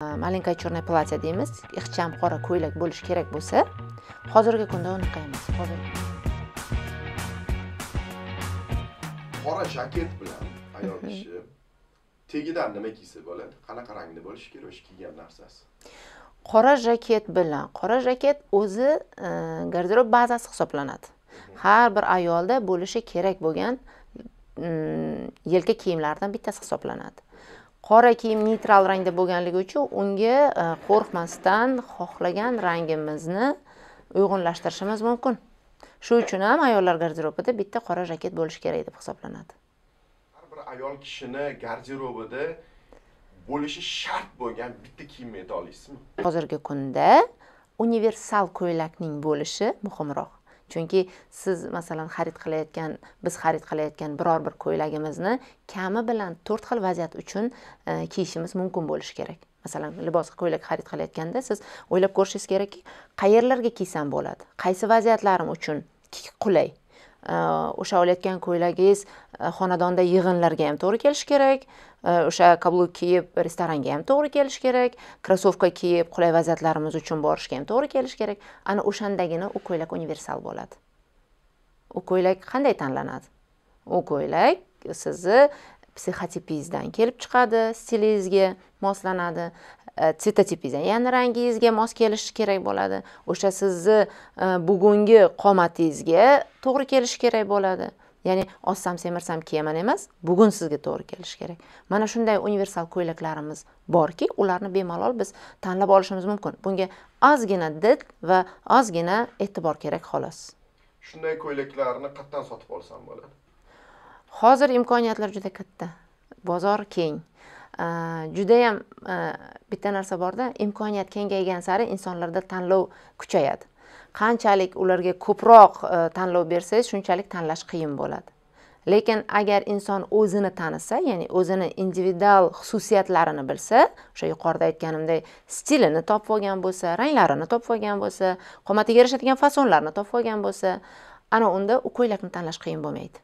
malenkaya черное платье deymiz ixcham qora ko'ylak bo'lishi kerak bo'lsa hozirgi kunda unaqa emas hozir qora jaket bilan ayol kishi tegidan nima kiysa bo'ladi qanaqa rangda bo'lishi kerak o'sha kiygan narsasi qora jaket bilan qora jaket o'zi garderob э, bazasi hisoblanadi har bir ayolda bo'lishi kerak bo'lgan yelka kiyimlaridan bittasi hisoblanadi qora kiyim neytral rangda bo'lganligi uchun unga e, qo'rqmasdan xohlagan rangimizni uyg'unlashtirishimiz mumkin shu uchun ham ayollar garderobida bitta qora jaket bo'lishi kerak deb hisoblanadi har bir ayol kishini garderobida bo'lishi shart bo'lgan bitta kiyimni ayta olasizmi hozirgi kunda universal ko'ylakning bo'lishi muhimroq chunki siz masalan xarid qilayotgan biz xarid qilayotgan biror bir ko'ylagimizni kami bilan to'rt xil vaziyat uchun e, kiyishimiz mumkin bo'lishi kerak masalan libos ko'ylak xarid qilayotganda siz o'ylab ko'rishingiz kerakki qayerlarga kiysam bo'ladi qaysi vaziyatlarim uchun qulay Э, o'sha olayotgan ko'ylagingiz e, xonadonda yig'inlarga ham to'g'ri kelishi kerak e, o'sha kabluk kiyib restoranga ham to'g'ri kelishi kerak krossovka kiyib qulay vaziyatlarimiz uchun borishga ham to'g'ri kelishi kerak ana o'shandagina u ko'ylak universal bo'ladi u ko'ylak qanday tanlanadi u ko'ylak sizni psixotipingizdan kelib chiqadi stilingizga moslanadi E, stetipizm ya'ni rangingizga mos kelishi kerak bo'ladi o'sha sizni e, bugungi qomatingizga to'g'ri kelishi kerak bo'ladi ya'ni ozsam semirsam kiyaman emas bugun sizga to'g'ri kelishi kerak mana shunday universal ko'ylaklarimiz borki ularni bemalol biz tanlab olishimiz mumkin bunga ozgina did va ozgina e'tibor kerak xolos shunday ko'ylaklarni qayerdan sotib olsam bo'ladi hozir imkoniyatlar juda katta bozor keng e, judayam bitta narsa borda imkoniyat kengaygan sari insonlarda tanlov kuchayadi qanchalik ularga ko'proq e, tanlov bersangiz shunchalik tanlash qiyin bo'ladi lekin agar inson o'zini tanisa ya'ni o'zini individual xususiyatlarini bilsa o'sha yuqorida aytganimdek stilini topib olgan bo'lsa ranglarini topib olgan bo'lsa qomatiga yarashadigan fasonlarni topib olgan bo'lsa ana unda u ko'ylakni tanlash qiyin bo'lmaydi